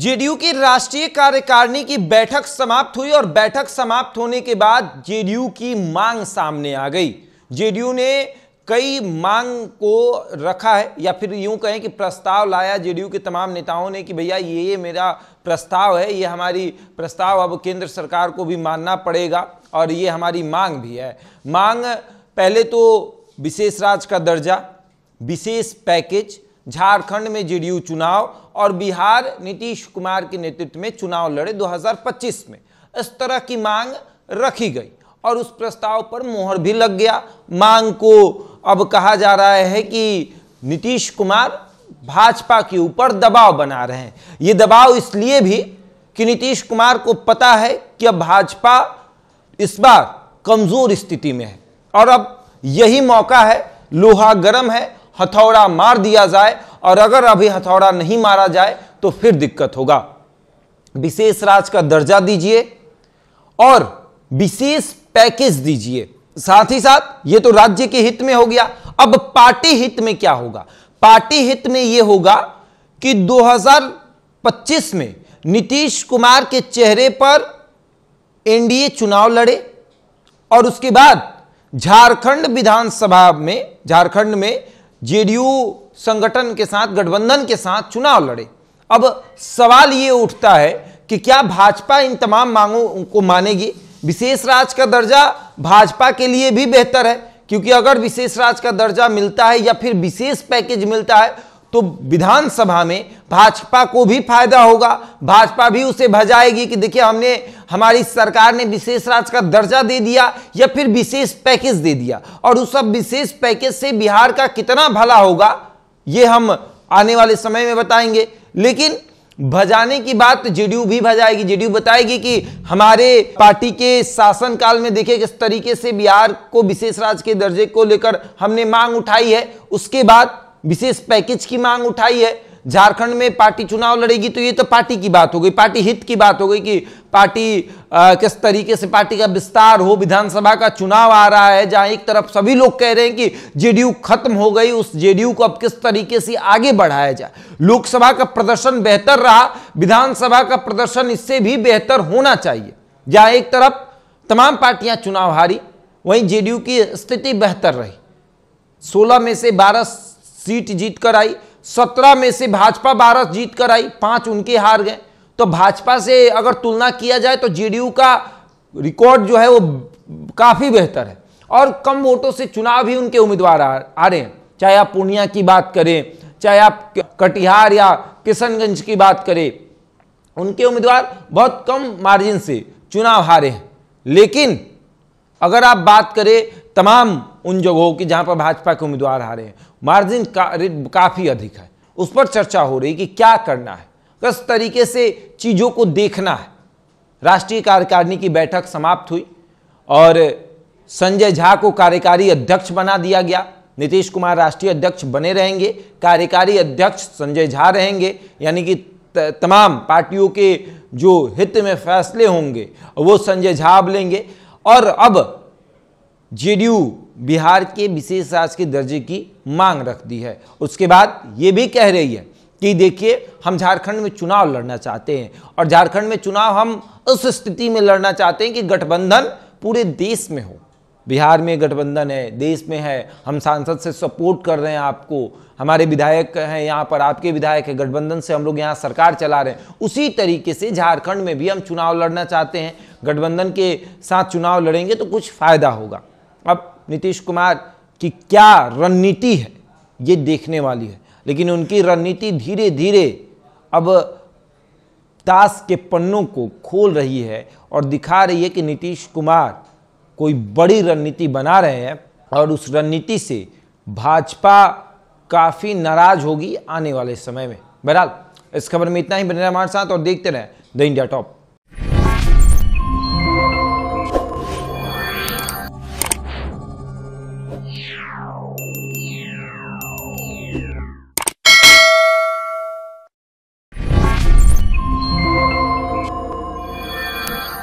JDU की राष्ट्रीय कार्यकारिणी की बैठक समाप्त हुई और बैठक समाप्त होने के बाद जेडीयू की मांग सामने आ गई जेडीयू ने कई मांग को रखा है या फिर यूं कहें कि प्रस्ताव लाया जेडीयू के तमाम नेताओं ने कि भैया ये ये मेरा प्रस्ताव है ये हमारी प्रस्ताव अब केंद्र सरकार को भी मानना पड़ेगा और ये हमारी मांग भी है मांग पहले तो विशेष राज का दर्जा विशेष पैकेज झारखंड में जेडीयू चुनाव और बिहार नीतीश कुमार के नेतृत्व में चुनाव लड़े 2025 में इस तरह की मांग रखी गई और उस प्रस्ताव पर मोहर भी लग गया मांग को अब कहा जा रहा है कि नीतीश कुमार भाजपा के ऊपर दबाव बना रहे हैं ये दबाव इसलिए भी कि नीतीश कुमार को पता है कि अब भाजपा इस बार कमज़ोर स्थिति में है और अब यही मौका है लोहा गर्म है हथौड़ा मार दिया जाए और अगर अभी हथौड़ा नहीं मारा जाए तो फिर दिक्कत होगा विशेष राज का दर्जा दीजिए और विशेष पैकेज दीजिए साथ ही साथ ये तो राज्य के हित में हो गया अब पार्टी हित में क्या होगा पार्टी हित में यह होगा कि 2025 में नीतीश कुमार के चेहरे पर एनडीए चुनाव लड़े और उसके बाद झारखंड विधानसभा में झारखंड में जेडीयू संगठन के साथ गठबंधन के साथ चुनाव लड़े अब सवाल ये उठता है कि क्या भाजपा इन तमाम मांगों को मानेगी विशेष राज का दर्जा भाजपा के लिए भी बेहतर है क्योंकि अगर विशेष राज का दर्जा मिलता है या फिर विशेष पैकेज मिलता है तो विधानसभा में भाजपा को भी फायदा होगा भाजपा भी उसे भजाएगी कि देखिए हमने हमारी सरकार ने विशेष राज्य का दर्जा दे दिया या फिर विशेष पैकेज दे दिया और उस सब विशेष पैकेज से बिहार का कितना भला होगा ये हम आने वाले समय में बताएंगे लेकिन भजाने की बात जेडीयू भी भजाएगी जेडीयू बताएगी कि हमारे पार्टी के शासन काल में देखिए किस तरीके से बिहार को विशेष राज्य के दर्जे को लेकर हमने मांग उठाई है उसके बाद विशेष पैकेज की मांग उठाई है झारखंड में पार्टी चुनाव लड़ेगी तो ये तो पार्टी की बात हो गई पार्टी हित की बात हो गई कि पार्टी आ, किस तरीके से पार्टी का विस्तार हो विधानसभा का चुनाव आ रहा है जहां एक तरफ सभी लोग कह रहे हैं कि जेडीयू खत्म हो गई उस जेडीयू को अब किस तरीके से आगे बढ़ाया जाए लोकसभा का प्रदर्शन बेहतर रहा विधानसभा का प्रदर्शन इससे भी बेहतर होना चाहिए जहां एक तरफ तमाम पार्टियां चुनाव हारी वहीं जेडीयू की स्थिति बेहतर रही सोलह में से बारह सीट जीतकर आई सत्रह में से भाजपा बारह जीत कर आई पांच उनके हार गए तो भाजपा से अगर तुलना किया जाए तो जेडीयू का रिकॉर्ड जो है वो काफी बेहतर है और कम वोटों से चुनाव ही उनके उम्मीदवार आ, आ रहे हैं चाहे आप पूर्णिया की बात करें चाहे आप कटिहार या किशनगंज की बात करें उनके उम्मीदवार बहुत कम मार्जिन से चुनाव हारे हैं लेकिन अगर आप बात करें तमाम उन जगहों की जहां पर भाजपा के उम्मीदवार हारे हैं मार्जिन का, काफ़ी अधिक है उस पर चर्चा हो रही कि क्या करना है किस तरीके से चीज़ों को देखना है राष्ट्रीय कार्यकारिणी की बैठक समाप्त हुई और संजय झा को कार्यकारी अध्यक्ष बना दिया गया नीतीश कुमार राष्ट्रीय अध्यक्ष बने रहेंगे कार्यकारी अध्यक्ष संजय झा रहेंगे यानी कि तमाम पार्टियों के जो हित में फैसले होंगे वो संजय झा अब लेंगे और अब जेडीयू बिहार के विशेष राज के दर्जे की मांग रख दी है उसके बाद ये भी कह रही है कि देखिए हम झारखंड में चुनाव लड़ना चाहते हैं और झारखंड में चुनाव हम उस स्थिति में लड़ना चाहते हैं कि गठबंधन पूरे देश में हो बिहार में गठबंधन है देश में है हम सांसद से सपोर्ट कर रहे हैं आपको हमारे विधायक हैं यहाँ पर आपके विधायक हैं गठबंधन से हम लोग यहाँ सरकार चला रहे हैं उसी तरीके से झारखंड में भी हम चुनाव लड़ना चाहते हैं गठबंधन के साथ चुनाव लड़ेंगे तो कुछ फायदा होगा अब नीतीश कुमार की क्या रणनीति है ये देखने वाली है लेकिन उनकी रणनीति धीरे धीरे अब ताश के पन्नों को खोल रही है और दिखा रही है कि नीतीश कुमार कोई बड़ी रणनीति बना रहे हैं और उस रणनीति से भाजपा काफ़ी नाराज होगी आने वाले समय में बहरहाल इस खबर में इतना ही बने हमारे साथ और देखते रहें द इंडिया टॉप